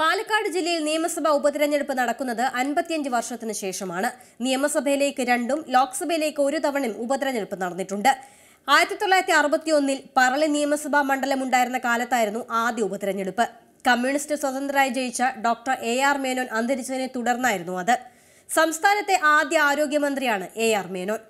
പാലക്കാട് ജില്ലയിൽ നിയമസഭാ ഉപതിരഞ്ഞെടുപ്പ് നടക്കുന്നത് അൻപത്തിയഞ്ച് വർഷത്തിന് ശേഷമാണ് നിയമസഭയിലേക്ക് രണ്ടും ലോക്സഭയിലേക്ക് ഒരു തവണയും ഉപതിരഞ്ഞെടുപ്പ് നടന്നിട്ടുണ്ട് ആയിരത്തി തൊള്ളായിരത്തി ഒന്നിൽ പറളി നിയമസഭാ മണ്ഡലം ഉണ്ടായിരുന്ന കാലത്തായിരുന്നു ആദ്യ ഉപതിരഞ്ഞെടുപ്പ് കമ്മ്യൂണിസ്റ്റ് സ്വതന്ത്രരായി ജയിച്ച ഡോക്ടർ എ ആർ മേനോൻ അന്തരിച്ചതിനെ തുടർന്നായിരുന്നു അത് സംസ്ഥാനത്തെ ആദ്യ ആരോഗ്യമന്ത്രിയാണ് എ ആർ മേനോൻ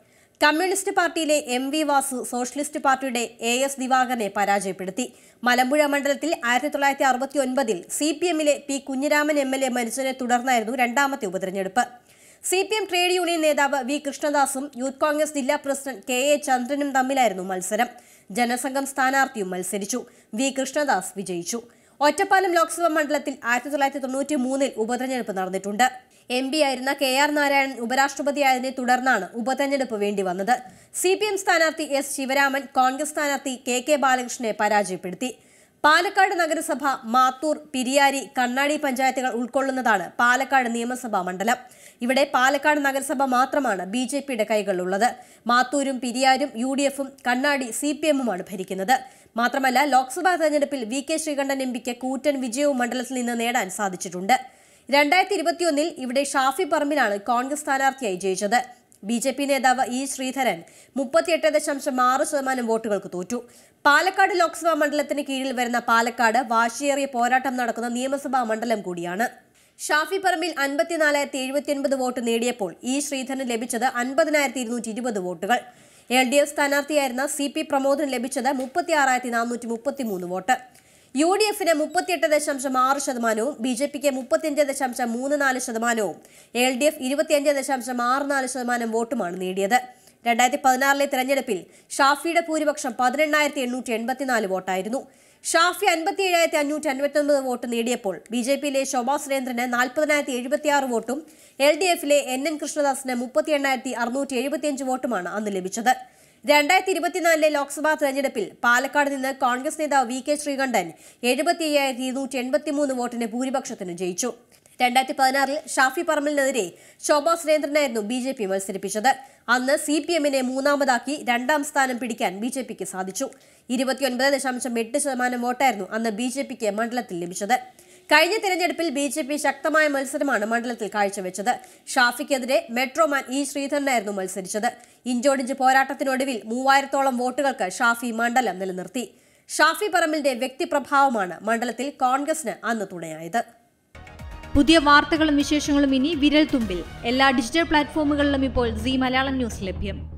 കമ്മ്യൂണിസ്റ്റ് പാർട്ടിയിലെ എം വി വാസു സോഷ്യലിസ്റ്റ് പാർട്ടിയുടെ എ എസ് ദിവാകരനെ പരാജയപ്പെടുത്തി മലമ്പുഴ മണ്ഡലത്തിൽ ആയിരത്തി തൊള്ളായിരത്തി അറുപത്തി ഒൻപതിൽ സി പി എമ്മിലെ P Kunhiraman M L A മരിച്ചതിനെ തുടർന്നായിരുന്നു രണ്ടാമത്തെ ഉപതെരഞ്ഞെടുപ്പ് C P M trade union നേതാവ് വി കൃഷ്ണദാസും യൂത്ത് കോൺഗ്രസ് ജില്ലാ പ്രസിഡന്റ് കെ എ ചന്ദ്രനും തമ്മിലായിരുന്നു മത്സരം ജനസംഘം സ്ഥാനാർത്ഥിയും മത്സരിച്ചു വി കൃഷ്ണദാസ് വിജയിച്ചു ഒറ്റപ്പാലം ലോക്സഭാ മണ്ഡലത്തിൽ ആയിരത്തി തൊള്ളായിരത്തി തൊണ്ണൂറ്റി മൂന്നിൽ ഉപതെരഞ്ഞെടുപ്പ് നടന്നിട്ടുണ്ട് എം പി ആയിരുന്ന കെ ആർ നാരായണൻ ഉപരാഷ്ട്രപതിയായതിനെ തുടർന്നാണ് ഉപതെരഞ്ഞെടുപ്പ് വേണ്ടി വന്നത് സി പി എം സ്ഥാനാർത്ഥി എസ് ശിവരാമൻ കോൺഗ്രസ് സ്ഥാനാർത്ഥി കെ കെ ബാലകൃഷ്ണനെ പരാജയപ്പെടുത്തി പാലക്കാട് നഗരസഭ മാത്തൂർ പിരിയാരി കണ്ണാടി പഞ്ചായത്തുകൾ ഉൾക്കൊള്ളുന്നതാണ് പാലക്കാട് നിയമസഭാ മണ്ഡലം ഇവിടെ പാലക്കാട് നഗരസഭ മാത്രമാണ് ബി ജെ പിയുടെ കൈകളിലുള്ളത് മാത്തൂരും പിരിയാരും യു ഡി എഫും കണ്ണാടി സി പി എമ്മുമാണ് ഭരിക്കുന്നത് മാത്രമല്ല ലോക്സഭാ തെരഞ്ഞെടുപ്പിൽ വി കെ ശ്രീകണ്ഠൻ എം പിക്ക് കൂറ്റൻ വിജയവും മണ്ഡലത്തിൽ നിന്ന് നേടാൻ സാധിച്ചിട്ടുണ്ട് രണ്ടായിരത്തി ഇരുപത്തിയൊന്നിൽ ഇവിടെ ഷാഫി പറമ്പിലാണ് കോൺഗ്രസ് സ്ഥാനാർത്ഥിയായി ജയിച്ചത് ബി ജെ പി നേതാവ് ഇ ശ്രീധരൻ മുപ്പത്തിയെട്ട് ദശാംശം ആറ് ശതമാനം വോട്ടുകൾക്ക് തോറ്റു പാലക്കാട് ലോക്സഭാ മണ്ഡലത്തിന് കീഴിൽ വരുന്ന പാലക്കാട് വാശിയേറിയ പോരാട്ടം നടക്കുന്ന നിയമസഭാ മണ്ഡലം കൂടിയാണ് ഷാഫി പറമ്പിൽ അൻപത്തിനാലായിരത്തി എഴുപത്തിയൊൻപത് വോട്ട് നേടിയപ്പോൾ ഇ ശ്രീധരന് ലഭിച്ചത് അൻപതിനായിരത്തി ഇരുന്നൂറ്റി ഇരുപത് വോട്ടുകൾ എൽ ഡി എഫ് സ്ഥാനാർത്ഥിയായിരുന്ന സി പി പ്രമോദിന് ലഭിച്ചത് മുപ്പത്തിയാറായിരത്തി നാനൂറ്റി മുപ്പത്തി മൂന്ന് വോട്ട് യു ഡി എഫിന് മുപ്പത്തിയെട്ട് ദശാംശം ആറ് ശതമാനവും ബി ജെ പിക്ക് മുപ്പത്തിയഞ്ച് ദശാംശം മൂന്ന് നാല് ശതമാനവും എൽ ഡി എഫ് ഇരുപത്തിയഞ്ച് ദശാംശം ആറ് നാല് ശതമാനം വോട്ടുമാണ് നേടിയത് രണ്ടായിരത്തി പതിനാറിലെ തെരഞ്ഞെടുപ്പിൽ ഷാഫിയുടെ ഭൂരിപക്ഷം പതിനെണ്ണായിരത്തി എണ്ണൂറ്റി എൺപത്തിനാല് വോട്ടായിരുന്നു ഷാഫി അൻപത്തി ഏഴായിരത്തി അഞ്ഞൂറ്റി അൻപത്തൊൻപത് വോട്ട് നേടിയപ്പോൾ ബി ജെ പിയിലെ ശോഭാ സുരേന്ദ്രന് നാൽപ്പതിനായിരത്തി എഴുപത്തിയാറ് വോട്ടും എൽ ഡി എഫിലെ എൻ എൻ കൃഷ്ണദാസിന് മുപ്പത്തി എണ്ണായിരത്തി അറുന്നൂറ്റി എഴുപത്തിയഞ്ച് വോട്ടുമാണ് അന്ന് ലഭിച്ചത് രണ്ടായിരത്തി ഇരുപത്തിനാലിലെ ലോക്സഭാ തെരഞ്ഞെടുപ്പിൽ പാലക്കാട് നിന്ന് കോൺഗ്രസ് നേതാവ് വി കെ ശ്രീകണ്ഠൻ എഴുപത്തി അയ്യായിരത്തി ഇരുന്നൂറ്റി എൺപത്തി മൂന്ന് വോട്ടിന് ഭൂരിപക്ഷത്തിന് ജയിച്ചു രണ്ടായിരത്തി പതിനാറിൽ ഷാഫി പറമ്പലിനെതിരെ ശോഭാ സുരേന്ദ്രനായിരുന്നു ബി ജെ പി മത്സരിപ്പിച്ചത് അന്ന് സി പി എമ്മിനെ മൂന്നാമതാക്കി രണ്ടാം സ്ഥാനം പിടിക്കാൻ ബി ജെ പിക്ക് സാധിച്ചു ഇരുപത്തിയൊൻപത് ദശാംശം എട്ട് ശതമാനം വോട്ടായിരുന്നു അന്ന് ബി ജെ പിക്ക് മണ്ഡലത്തിൽ ലഭിച്ചത് കഴിഞ്ഞ തിരഞ്ഞെടുപ്പിൽ ബി ജെ പി ശക്തമായ മത്സരമാണ് മണ്ഡലത്തിൽ കാഴ്ചവെച്ചത് ഷാഫിക്കെതിരെ മെട്രോമാൻ ഇ ശ്രീധരനായിരുന്നു മത്സരിച്ചത് ഇഞ്ചോടിഞ്ച് പോരാട്ടത്തിനൊടുവിൽ മൂവായിരത്തോളം വോട്ടുകൾക്ക് ഷാഫി മണ്ഡലം നിലനിർത്തി ഷാഫി പറമ്പിലിന്റെ വ്യക്തിപ്രഭാവമാണ് മണ്ഡലത്തിൽ കോൺഗ്രസിന് അന്ന് തുണയായത് പുതിയ വാർത്തകളും വിശേഷങ്ങളും ഇനി വിരൽ തുമ്പിൽ എല്ലാ ഡിജിറ്റൽ പ്ലാറ്റ്ഫോമുകളിലും ഇപ്പോൾ സി മലയാളം ന്യൂസ് ലഭ്യം